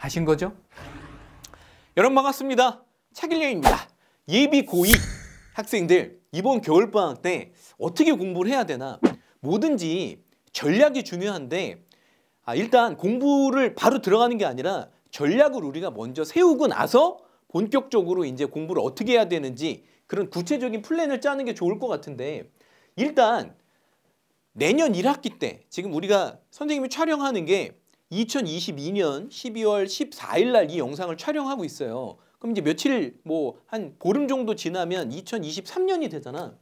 하신 거죠? 여러분 반갑습니다. 차길령입니다. 예비 고2 학생들 이번 겨울방학 때 어떻게 공부를 해야 되나 뭐든지 전략이 중요한데 아, 일단 공부를 바로 들어가는 게 아니라 전략을 우리가 먼저 세우고 나서 본격적으로 이제 공부를 어떻게 해야 되는지 그런 구체적인 플랜을 짜는 게 좋을 것 같은데 일단 내년 1학기 때 지금 우리가 선생님이 촬영하는 게 2022년 12월 14일 날 이 영상을 촬영하고 있어요. 그럼 이제 며칠 뭐 한 보름 정도 지나면 2023년이 되잖아.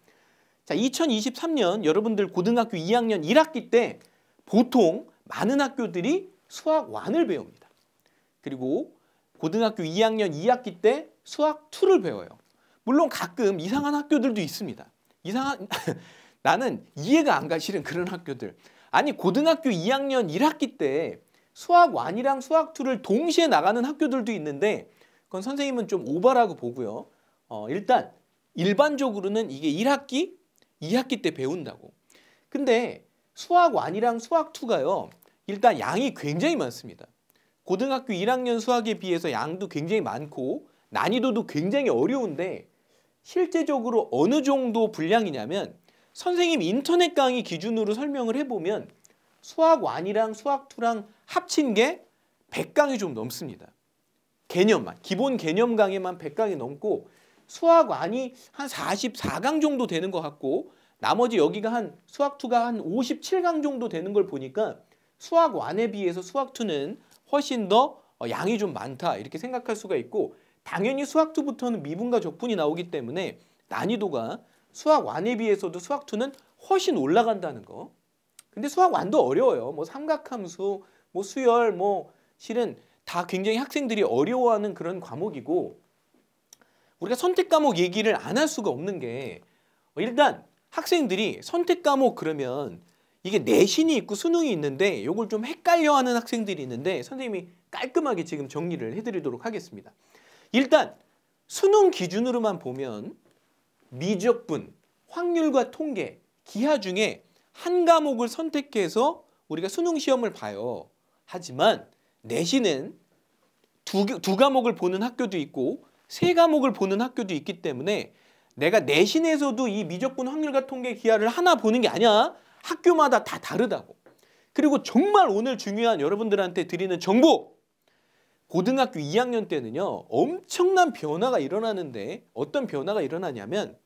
자, 2023년 여러분들 고등학교 2학년 1학기 때 보통 많은 학교들이 수학 1을 배웁니다. 그리고 고등학교 2학년 2학기 때 수학 2를 배워요. 물론 가끔 이상한 학교들도 있습니다. 이상한 나는 이해가 안가 실은 그런 학교들. 아니 고등학교 2학년 1학기 때 수학 1이랑 수학 2를 동시에 나가는 학교들도 있는데 그건 선생님은 좀 오바라고 보고요. 어, 일단 일반적으로는 이게 1학기, 2학기 때 배운다고. 근데 수학 1이랑 수학 2가요. 일단 양이 굉장히 많습니다. 고등학교 1학년 수학에 비해서 양도 굉장히 많고 난이도도 굉장히 어려운데 실제적으로 어느 정도 분량이냐면 선생님 인터넷 강의 기준으로 설명을 해보면 수학1이랑 수학2랑 합친 게 100강이 좀 넘습니다. 개념만, 기본 개념 강의만 100강이 넘고 수학1이 한 44강 정도 되는 것 같고 나머지 여기가 한 수학2가 한 57강 정도 되는 걸 보니까 수학1에 비해서 수학2는 훨씬 더 어, 양이 좀 많다 이렇게 생각할 수가 있고 당연히 수학2부터는 미분과 적분이 나오기 때문에 난이도가 수학1에 비해서도 수학2는 훨씬 올라간다는 거 근데 수학 완도 어려워요. 뭐 삼각함수, 뭐 수열, 뭐 실은 다 굉장히 학생들이 어려워하는 그런 과목이고 우리가 선택 과목 얘기를 안 할 수가 없는 게 일단 학생들이 선택 과목 그러면 이게 내신이 있고 수능이 있는데 이걸 좀 헷갈려하는 학생들이 있는데 선생님이 깔끔하게 지금 정리를 해드리도록 하겠습니다. 일단 수능 기준으로만 보면 미적분, 확률과 통계, 기하 중에 한 과목을 선택해서 우리가 수능 시험을 봐요. 하지만 내신은 두, 두 과목을 보는 학교도 있고 세 과목을 보는 학교도 있기 때문에 내가 내신에서도 이 미적분 확률과 통계 기하를 하나 보는 게 아니야. 학교마다 다 다르다고. 그리고 정말 오늘 중요한 여러분들한테 드리는 정보! 고등학교 2학년 때는요. 엄청난 변화가 일어나는데 어떤 변화가 일어나냐면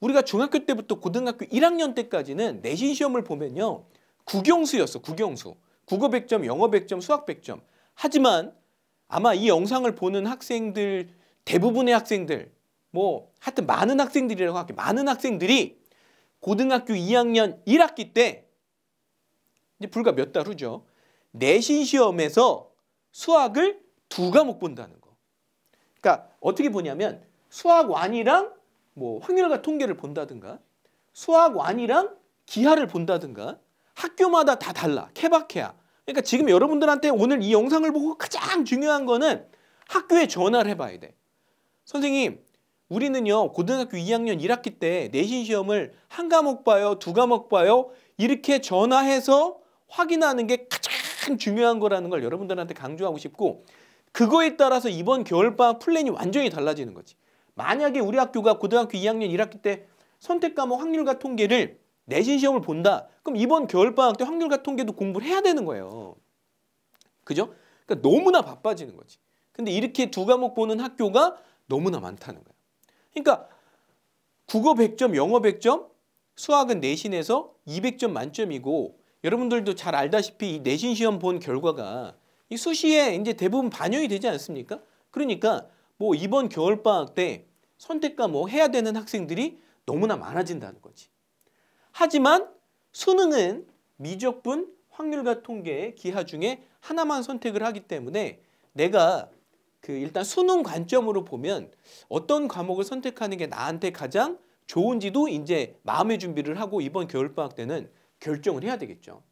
우리가 중학교 때부터 고등학교 1학년 때까지는 내신 시험을 보면요. 국영수였어. 국영수. 국어 100점, 영어 100점, 수학 100점. 하지만 아마 이 영상을 보는 학생들 대부분의 학생들 뭐 하여튼 많은 학생들이라고 할게요. 많은 학생들이 고등학교 2학년 1학기 때 이제 불과 몇 달 후죠. 내신 시험에서 수학을 두 과목 본다는 거. 그러니까 어떻게 보냐면 수학 1이랑 뭐 확률과 통계를 본다든가 수학완이랑 기하를 본다든가 학교마다 다 달라. 케바케야. 그러니까 지금 여러분들한테 오늘 이 영상을 보고 가장 중요한 거는 학교에 전화를 해봐야 돼. 선생님 우리는요 고등학교 2학년 1학기 때 내신 시험을 한 과목 봐요 두 과목 봐요 이렇게 전화해서 확인하는 게 가장 중요한 거라는 걸 여러분들한테 강조하고 싶고 그거에 따라서 이번 겨울방학 플랜이 완전히 달라지는 거지. 만약에 우리 학교가 고등학교 2학년 1학기 때 선택 과목 확률과 통계를 내신 시험을 본다. 그럼 이번 겨울방학 때 확률과 통계도 공부를 해야 되는 거예요. 그죠? 그러니까 너무나 바빠지는 거지. 근데 이렇게 두 과목 보는 학교가 너무나 많다는 거예요. 그러니까 국어 100점, 영어 100점, 수학은 내신에서 200점 만점이고 여러분들도 잘 알다시피 이 내신 시험 본 결과가 이 수시에 이제 대부분 반영이 되지 않습니까? 그러니까 뭐 이번 겨울방학 때 선택 과뭐 해야 되는 학생들이 너무나 많아진다는 거지. 하지만 수능은 미적분 확률과 통계의 기하 중에 하나만 선택을 하기 때문에 내가 그 일단 수능 관점으로 보면 어떤 과목을 선택하는 게 나한테 가장 좋은지도 이제 마음의 준비를 하고 이번 겨울방학 때는 결정을 해야 되겠죠.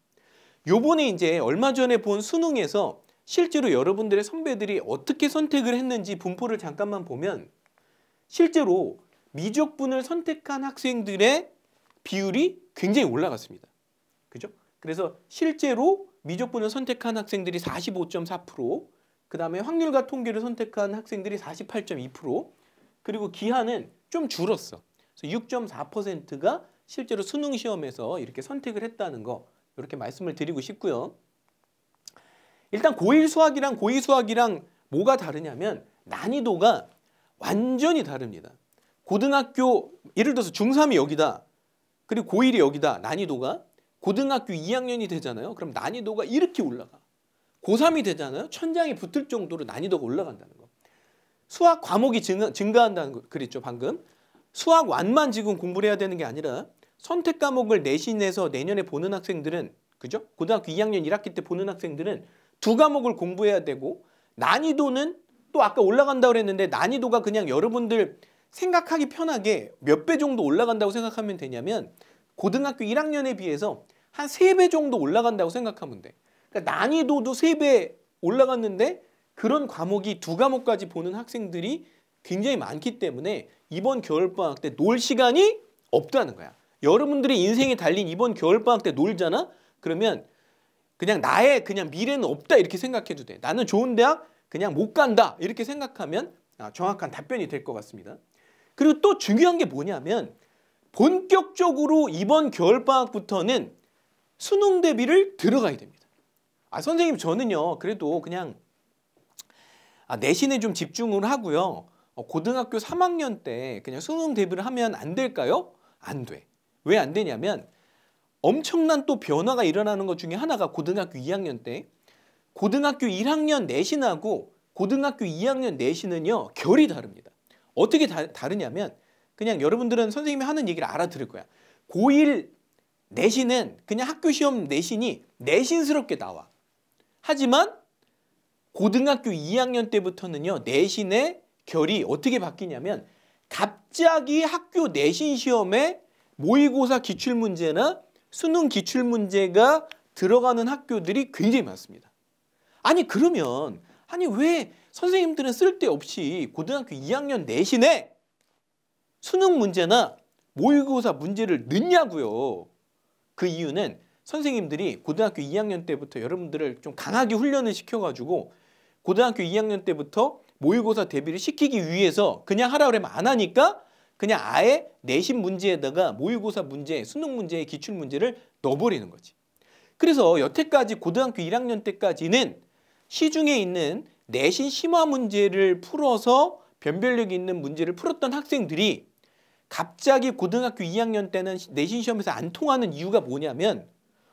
요번에 이제 얼마 전에 본 수능에서 실제로 여러분들의 선배들이 어떻게 선택을 했는지 분포를 잠깐만 보면 실제로 미적분을 선택한 학생들의 비율이 굉장히 올라갔습니다. 그죠? 그래서 실제로 미적분을 선택한 학생들이 45.4%, 그 다음에 확률과 통계를 선택한 학생들이 48.2%, 그리고 기한은 좀 줄었어. 6.4%가 실제로 수능 시험에서 이렇게 선택을 했다는 거 이렇게 말씀을 드리고 싶고요. 일단 고1 수학이랑 고2 수학이랑 뭐가 다르냐면 난이도가 완전히 다릅니다. 고등학교 예를 들어서 중3이 여기다 그리고 고1이 여기다 난이도가 고등학교 2학년이 되잖아요. 그럼 난이도가 이렇게 올라가. 고3이 되잖아요. 천장이 붙을 정도로 난이도가 올라간다는 거. 수학 과목이 증가, 한다는 거 그랬죠. 방금. 수학 완만 지금 공부를 해야 되는 게 아니라 선택 과목을 내신해서 내년에 보는 학생들은 그죠? 고등학교 2학년 1학기 때 보는 학생들은 두 과목을 공부해야 되고 난이도는 또 아까 올라간다 고 그랬는데 난이도가 그냥 여러분들 생각하기 편하게 몇 배 정도 올라간다고 생각하면 되냐면 고등학교 1학년에 비해서 한 3배 정도 올라간다고 생각하면 돼. 그러니까 난이도도 3배 올라갔는데 그런 과목이 두 과목까지 보는 학생들이 굉장히 많기 때문에 이번 겨울방학 때 놀 시간이 없다는 거야. 여러분들의 인생이 달린 이번 겨울방학 때 놀잖아? 그러면 그냥 나의 그냥 미래는 없다 이렇게 생각해도 돼. 나는 좋은 대학 그냥 못 간다 이렇게 생각하면 아, 정확한 답변이 될 것 같습니다. 그리고 또 중요한 게 뭐냐면 본격적으로 이번 겨울방학부터는 수능 대비를 들어가야 됩니다. 아 선생님 저는요 그래도 그냥 아, 내신에 좀 집중을 하고요. 어, 고등학교 3학년 때 그냥 수능 대비를 하면 안 될까요? 안 돼. 왜 안 되냐면 엄청난 또 변화가 일어나는 것 중에 하나가 고등학교 2학년 때 고등학교 1학년 내신하고 고등학교 2학년 내신은요 결이 다릅니다. 어떻게 다, 르냐면 그냥 여러분들은 선생님이 하는 얘기를 알아들을 거야. 고1 내신은 그냥 학교 시험 내신이 내신스럽게 나와. 하지만 고등학교 2학년 때부터는요 내신의 결이 어떻게 바뀌냐면 갑자기 학교 내신 시험에 모의고사 기출문제나 수능 기출문제가 들어가는 학교들이 굉장히 많습니다. 아니 그러면 아니 왜 선생님들은 쓸데없이 고등학교 2학년 내신에 수능 문제나 모의고사 문제를 넣냐고요. 그 이유는 선생님들이 고등학교 2학년 때부터 여러분들을 좀 강하게 훈련을 시켜가지고 고등학교 2학년 때부터 모의고사 대비를 시키기 위해서 그냥 하라 그러면 안 하니까 그냥 아예 내신 문제에다가 모의고사 문제, 수능 문제의 기출 문제를 넣어버리는 거지. 그래서 여태까지 고등학교 1학년 때까지는 시중에 있는 내신 심화 문제를 풀어서 변별력 있는 문제를 풀었던 학생들이 갑자기 고등학교 2학년 때는 내신 시험에서 안 통하는 이유가 뭐냐면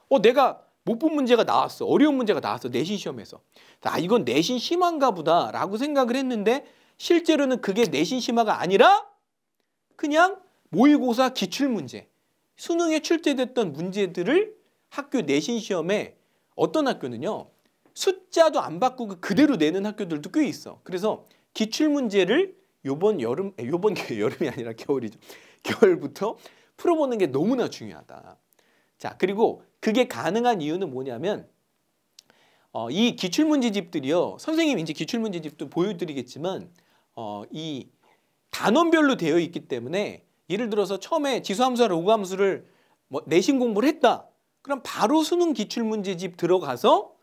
어 내가 못 본 문제가 나왔어. 어려운 문제가 나왔어. 내신 시험에서. 아 이건 내신 심한가 보다 라고 생각을 했는데 실제로는 그게 내신 심화가 아니라 그냥 모의고사 기출문제, 수능에 출제됐던 문제들을 학교 내신 시험에 어떤 학교는요. 숫자도 안 바꾸고 그대로 내는 학교들도 꽤 있어. 그래서 기출문제를 요번 여름, 요번 여름이 아니라 겨울이죠. 겨울부터 풀어보는 게 너무나 중요하다. 자, 그리고 그게 가능한 이유는 뭐냐면 어, 이 기출문제집들이요. 선생님이 이제 기출문제집도 보여드리겠지만 어, 이 단원별로 되어 있기 때문에 예를 들어서 처음에 지수함수와 로그함수를 뭐 내신 공부를 했다. 그럼 바로 수능 기출문제집 들어가서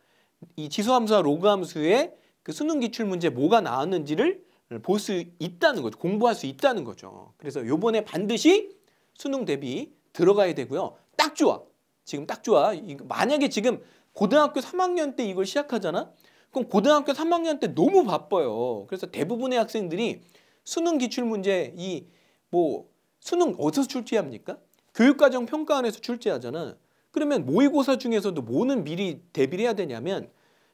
이 지수함수와 로그함수의 그 수능 기출문제 뭐가 나왔는지를 볼 수 있다는 거죠. 공부할 수 있다는 거죠. 그래서 요번에 반드시 수능 대비 들어가야 되고요. 딱 좋아. 지금 딱 좋아. 만약에 지금 고등학교 3학년 때 이걸 시작하잖아? 그럼 고등학교 3학년 때 너무 바빠요. 그래서 대부분의 학생들이 수능 기출문제 이 뭐 수능 어디서 출제합니까? 교육과정 평가원에서 출제하잖아. 그러면 모의고사 중에서도 뭐는 미리 대비를 해야 되냐면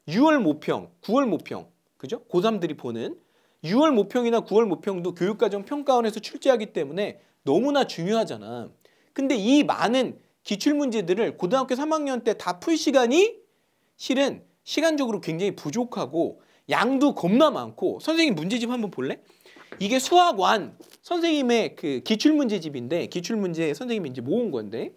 6월 모평, 9월 모평, 그죠? 고3들이 보는 6월 모평이나 9월 모평도 교육과정 평가원에서 출제하기 때문에 너무나 중요하잖아. 근데 이 많은 기출문제들을 고등학교 3학년 때 다 풀 시간이 실은 시간적으로 굉장히 부족하고 양도 겁나 많고 선생님 문제집 한번 볼래? 이게 수학 원 선생님의 그 기출문제집인데 기출문제 선생님이 이제 모은 건데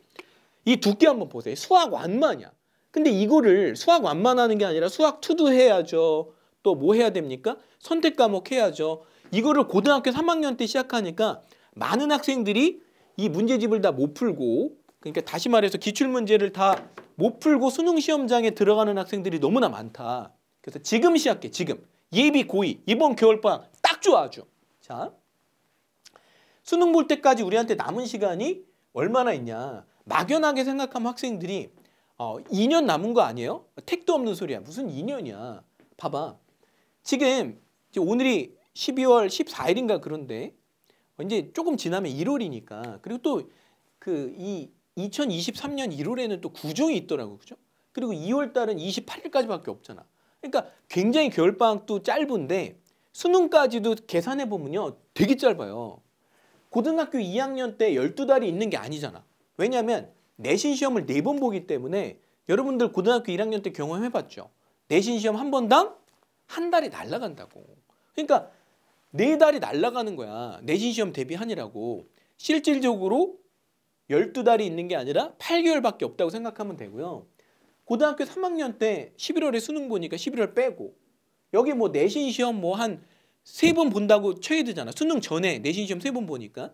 이 두께 한번 보세요. 수학 완만이야. 근데 이거를 수학 완만하는 게 아니라 수학 투도 해야죠. 또 뭐 해야 됩니까? 선택 과목 해야죠. 이거를 고등학교 3학년 때 시작하니까 많은 학생들이 이 문제집을 다 못 풀고 그러니까 다시 말해서 기출문제를 다 못 풀고 수능 시험장에 들어가는 학생들이 너무나 많다. 그래서 지금 시작해 지금 예비 고2 이번 겨울방학 딱 좋아 아주. 자 수능 볼 때까지 우리한테 남은 시간이 얼마나 있냐. 막연하게 생각하면 학생들이 어, 2년 남은 거 아니에요? 택도 없는 소리야. 무슨 2년이야. 봐봐. 지금 오늘이 12월 14일인가 그런데 이제 조금 지나면 1월이니까 그리고 또그이 2023년 1월에는 또 구정이 있더라고 그죠? 그리고 2월 달은 28일까지밖에 없잖아. 그러니까 굉장히 겨울 방학도 짧은데 수능까지도 계산해 보면요 되게 짧아요. 고등학교 2학년 때 12달이 있는 게 아니잖아. 왜냐하면 내신 시험을 네 번 보기 때문에 여러분들 고등학교 1학년 때 경험해봤죠. 내신 시험 한 번 당 한 달이 날라간다고. 그러니까 네 달이 날라가는 거야. 내신 시험 대비하느라고. 실질적으로 12달이 있는 게 아니라 8개월밖에 없다고 생각하면 되고요. 고등학교 3학년 때 11월에 수능 보니까 11월 빼고 여기 뭐 내신 시험 뭐 한 세 번 본다고 쳐야 되잖아. 수능 전에 내신 시험 세 번 보니까.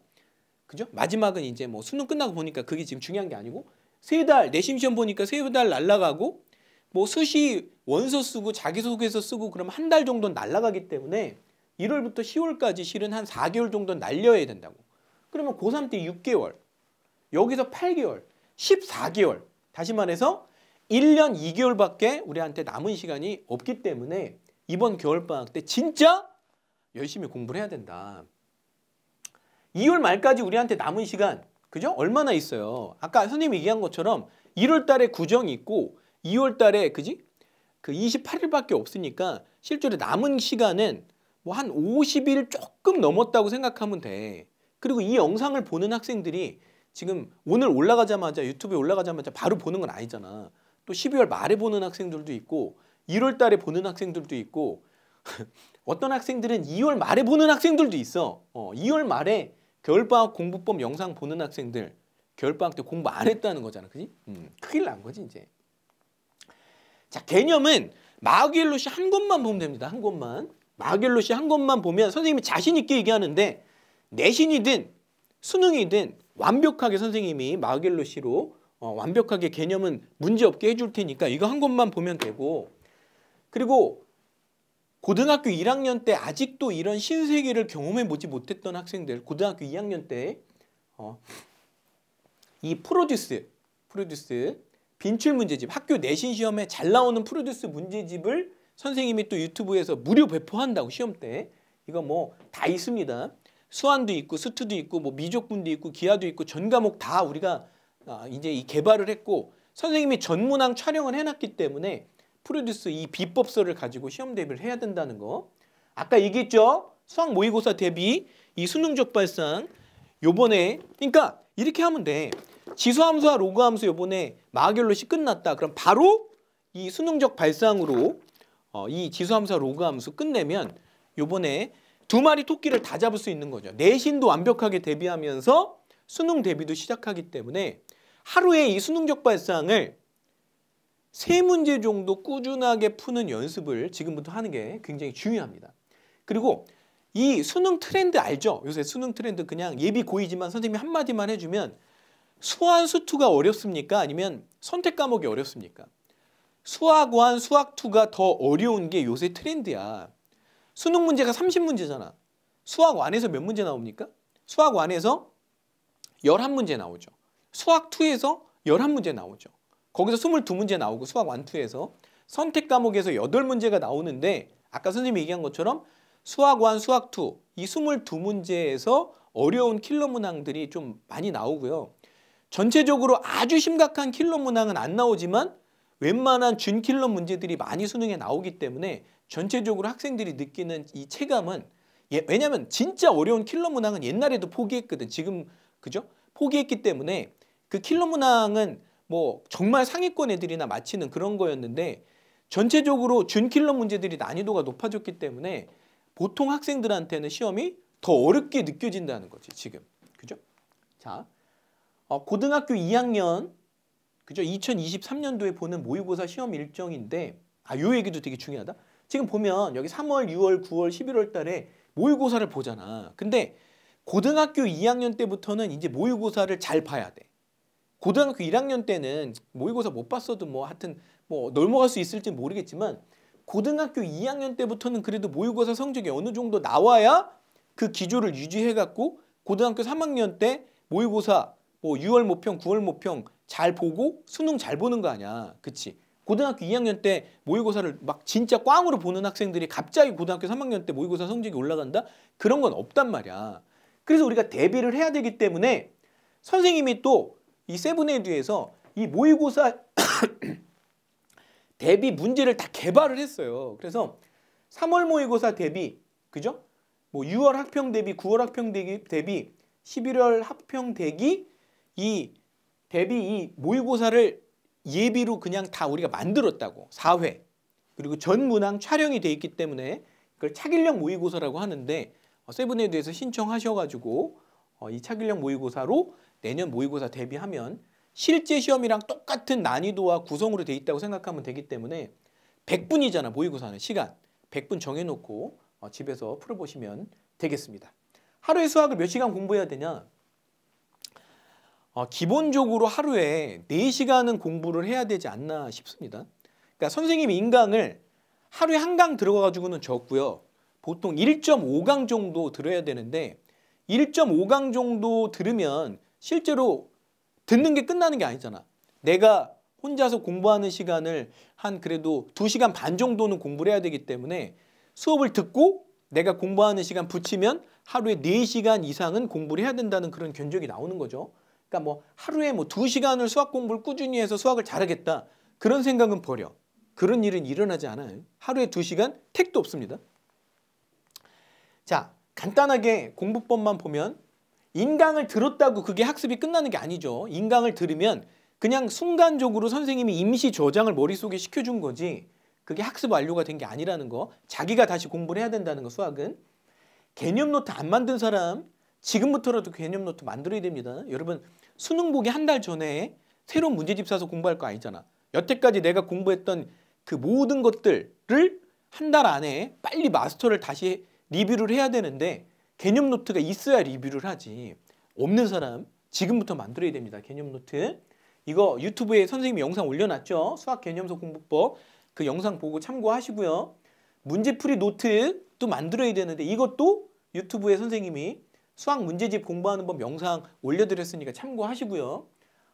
그죠? 마지막은 이제 뭐 수능 끝나고 보니까 그게 지금 중요한 게 아니고 세 달 내신 시험 보니까 세 달 날라가고 뭐 수시 원서 쓰고 자기소개서 쓰고 그럼면한 달 정도 날라가기 때문에 1월부터 10월까지 실은 한 4개월 정도 날려야 된다고. 그러면 고3 때 6개월, 여기서 8개월, 14개월. 다시 말해서 1년 2개월밖에 우리한테 남은 시간이 없기 때문에 이번 겨울방학 때 진짜 열심히 공부를 해야 된다. 2월 말까지 우리한테 남은 시간 그죠? 얼마나 있어요. 아까 선생님이 얘기한 것처럼 1월 달에 구정이 있고 2월 달에 그지? 그 28일밖에 없으니까 실제로 남은 시간은 뭐 한 50일 조금 넘었다고 생각하면 돼. 그리고 이 영상을 보는 학생들이 지금 오늘 올라가자마자 유튜브에 올라가자마자 바로 보는 건 아니잖아. 또 12월 말에 보는 학생들도 있고 1월 달에 보는 학생들도 있고 어떤 학생들은 2월 말에 보는 학생들도 있어. 어, 2월 말에 겨울방학 공부법 영상 보는 학생들 겨울방학 때 공부 안 했다는 거잖아. 그지? 음, 큰일 난 거지 이제. 자 개념은 마겔로시 한곳만 보면 됩니다. 한곳만 마겔로시 한곳만 보면 선생님이 자신 있게 얘기하는데 내신이든 수능이든 완벽하게 선생님이 마겔로시로 어, 완벽하게 개념은 문제없게 해줄 테니까 이거 한곳만 보면 되고 그리고 고등학교 1학년 때 아직도 이런 신세계를 경험해 보지 못했던 학생들 고등학교 2학년 때이 어, 프로듀스 프로듀스 빈출 문제집 학교 내신 시험에 잘 나오는 프로듀스 문제집을 선생님이 또 유튜브에서 무료 배포한다고 시험 때 이거 뭐 다 있습니다 수완도 있고 스투도 있고 뭐 미적분도 있고 기하도 있고 전 과목 다 우리가 아, 이제 이 개발을 했고 선생님이 전문항 촬영을 해놨기 때문에 프로듀스 이 비법서를 가지고 시험 대비를 해야 된다는 거. 아까 얘기했죠? 수학 모의고사 대비 이 수능 적발상 요번에 그러니까 이렇게 하면 돼. 지수함수와 로그함수 요번에 마결로시 끝났다. 그럼 바로 이 수능적 발상으로 어, 이 지수함수와 로그함수 끝내면 요번에 두 마리 토끼를 다 잡을 수 있는 거죠. 내신도 완벽하게 대비하면서 수능 대비도 시작하기 때문에 하루에 이 수능적 발상을 세 문제 정도 꾸준하게 푸는 연습을 지금부터 하는 게 굉장히 중요합니다. 그리고 이 수능 트렌드 알죠? 요새 수능 트렌드 그냥 예비 고이지만 선생님이 한마디만 해주면 수완 수투가 어렵습니까? 아니면 선택 과목이 어렵습니까? 수학 완 수학 투가더 어려운 게 요새 트렌드야. 수능 문제가 30문제잖아. 수학 완에서 몇 문제 나옵니까? 수학 완에서 11문제 나오죠. 수학 투에서 11문제 나오죠. 거기서 22문제 나오고 수학 완투에서 선택 과목에서 8문제가 나오는데 아까 선생님이 얘기한 것처럼 수학 완 수학 투이 22문제에서 어려운 킬러 문항들이 좀 많이 나오고요. 전체적으로 아주 심각한 킬러 문항은 안 나오지만 웬만한 준킬러 문제들이 많이 수능에 나오기 때문에 전체적으로 학생들이 느끼는 이 체감은 예, 왜냐하면 진짜 어려운 킬러 문항은 옛날에도 포기했거든. 지금 그죠? 포기했기 때문에 그 킬러 문항은 뭐 정말 상위권 애들이나 마치는 그런 거였는데 전체적으로 준킬러 문제들이 난이도가 높아졌기 때문에 보통 학생들한테는 시험이 더 어렵게 느껴진다는 거지 지금 그죠? 자 어, 고등학교 2학년 그죠? 2023년도에 보는 모의고사 시험 일정인데 아요 얘기도 되게 중요하다. 지금 보면 여기 3월, 6월, 9월, 11월 달에 모의고사를 보잖아. 근데 고등학교 2학년 때부터는 이제 모의고사를 잘 봐야 돼. 고등학교 1학년 때는 모의고사 못 봤어도 뭐 하여튼 뭐 넘어갈 수 있을지 모르겠지만 고등학교 2학년 때부터는 그래도 모의고사 성적이 어느 정도 나와야 그 기조를 유지해갖고 고등학교 3학년 때 모의고사 뭐 6월 모평, 9월 모평 잘 보고 수능 잘 보는 거 아니야. 그치? 고등학교 2학년 때 모의고사를 막 진짜 꽝으로 보는 학생들이 갑자기 고등학교 3학년 때 모의고사 성적이 올라간다? 그런 건 없단 말이야. 그래서 우리가 대비를 해야 되기 때문에 선생님이 또이 세븐에 대에서이 모의고사 대비 문제를 다 개발을 했어요. 그래서 3월 모의고사 대비, 그죠? 뭐 6월 학평 대비, 9월 학평 대비, 대비 11월 학평 대기 이 대비 이 모의고사를 예비로 그냥 다 우리가 만들었다고 4회 그리고 전 문항 촬영이 돼 있기 때문에 그걸 차길령 모의고사라고 하는데 어, 세븐에 대해서 신청하셔가지고 어, 이 차길령 모의고사로 내년 모의고사 대비하면 실제 시험이랑 똑같은 난이도와 구성으로 돼 있다고 생각하면 되기 때문에 100분이잖아 모의고사는 시간 100분 정해놓고 어, 집에서 풀어보시면 되겠습니다. 하루에 수학을 몇 시간 공부해야 되냐? 어, 기본적으로 하루에 4시간은 공부를 해야 되지 않나 싶습니다. 그러니까 선생님이 인강을 하루에 한 강 들어가가지고는 적고요. 보통 1.5강 정도 들어야 되는데 1.5강 정도 들으면 실제로 듣는 게 끝나는 게 아니잖아. 내가 혼자서 공부하는 시간을 한 그래도 두시간반 정도는 공부를 해야 되기 때문에 수업을 듣고 내가 공부하는 시간 붙이면 하루에 네시간 이상은 공부를 해야 된다는 그런 견적이 나오는 거죠. 그러니까 뭐 하루에 뭐 두시간을 수학 공부를 꾸준히 해서 수학을 잘하겠다. 그런 생각은 버려. 그런 일은 일어나지 않아요. 하루에 두시간 택도 없습니다. 자, 간단하게 공부법만 보면 인강을 들었다고 그게 학습이 끝나는 게 아니죠. 인강을 들으면 그냥 순간적으로 선생님이 임시 저장을 머릿속에 시켜준 거지 그게 학습 완료가 된 게 아니라는 거 자기가 다시 공부를 해야 된다는 거 수학은 개념 노트 안 만든 사람 지금부터라도 개념 노트 만들어야 됩니다. 여러분 수능 보기 한 달 전에 새로운 문제집 사서 공부할 거 아니잖아. 여태까지 내가 공부했던 그 모든 것들을 한 달 안에 빨리 마스터를 다시 리뷰를 해야 되는데 개념 노트가 있어야 리뷰를 하지 없는 사람 지금부터 만들어야 됩니다. 개념 노트 이거 유튜브에 선생님이 영상 올려놨죠? 수학 개념서 공부법 그 영상 보고 참고하시고요. 문제풀이 노트 또 만들어야 되는데 이것도 유튜브에 선생님이 수학 문제집 공부하는 법 영상 올려드렸으니까 참고하시고요.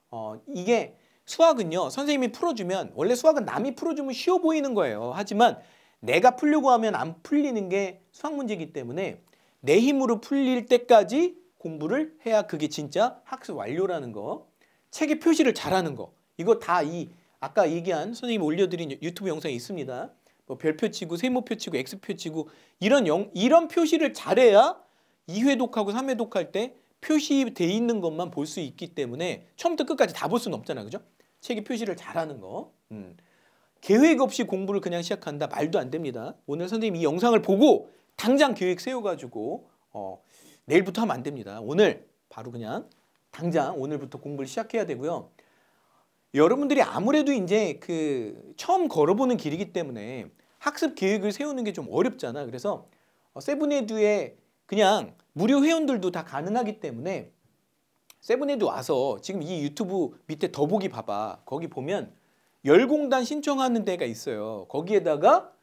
어, 이게 수학은요. 선생님이 풀어주면 원래 수학은 남이 풀어주면 쉬워 보이는 거예요. 하지만 내가 풀려고 하면 안 풀리는 게 수학 문제이기 때문에 내 힘으로 풀릴 때까지 공부를 해야 그게 진짜 학습 완료라는 거. 책의 표시를 잘하는 거. 이거 다 이 아까 얘기한 선생님 올려드린 유튜브 영상이 있습니다. 뭐 별표 치고 세모표 치고 X표 치고 이런 영, 이런 표시를 잘해야 2회 독하고 3회 독할 때 표시돼 있는 것만 볼 수 있기 때문에 처음부터 끝까지 다 볼 수는 없잖아. 그죠? 책의 표시를 잘하는 거. 음. 계획 없이 공부를 그냥 시작한다. 말도 안 됩니다. 오늘 선생님 이 영상을 보고 당장 계획 세워가지고 어, 내일부터 하면 안 됩니다. 오늘 바로 그냥 당장 오늘부터 공부를 시작해야 되고요. 여러분들이 아무래도 이제 그 처음 걸어보는 길이기 때문에 학습 계획을 세우는 게 좀 어렵잖아. 그래서 어, 세븐에듀에 그냥 무료 회원들도 다 가능하기 때문에 세븐에듀 와서 지금 이 유튜브 밑에 더보기 봐봐. 거기 보면 열공단 신청하는 데가 있어요. 거기에다가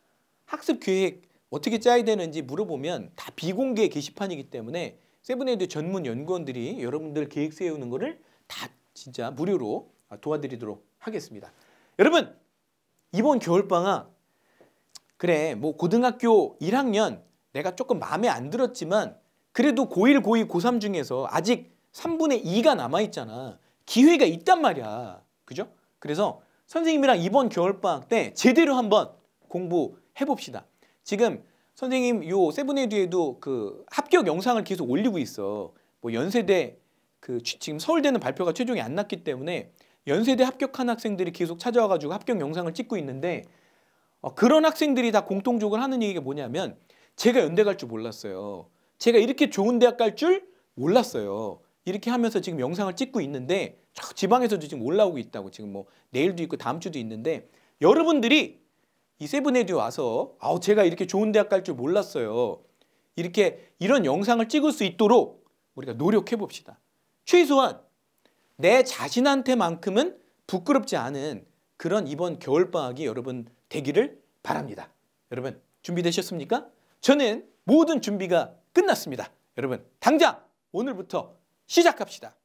학습 계획 어떻게 짜야 되는지 물어보면 다 비공개 게시판이기 때문에 세븐에이드 전문 연구원들이 여러분들 계획 세우는 거를 다 진짜 무료로 도와드리도록 하겠습니다. 여러분 이번 겨울방학 그래 뭐 고등학교 1학년 내가 조금 마음에 안 들었지만 그래도 고1, 고2, 고3 중에서 아직 3분의 2가 남아있잖아. 기회가 있단 말이야. 그죠? 그래서 선생님이랑 이번 겨울방학 때 제대로 한번 공부해봅시다. 지금 선생님 요세븐의뒤에도그 합격 영상을 계속 올리고 있어. 뭐 연세대 그 지금 서울대는 발표가 최종이 안 났기 때문에 연세대 합격한 학생들이 계속 찾아와가지고 합격 영상을 찍고 있는데 어, 그런 학생들이 다 공통적으로 하는 얘기가 뭐냐면 제가 연대 갈 줄 몰랐어요. 제가 이렇게 좋은 대학 갈 줄 몰랐어요. 이렇게 하면서 지금 영상을 찍고 있는데 지방에서도 지금 올라오고 있다고 지금 뭐 내일도 있고 다음 주도 있는데 여러분들이 이 세븐에듀 와서 아우 제가 이렇게 좋은 대학 갈 줄 몰랐어요. 이렇게 이런 영상을 찍을 수 있도록 우리가 노력해 봅시다. 최소한 내 자신한테만큼은 부끄럽지 않은 그런 이번 겨울방학이 여러분 되기를 바랍니다. 여러분 준비되셨습니까? 저는 모든 준비가 끝났습니다. 여러분 당장 오늘부터 시작합시다.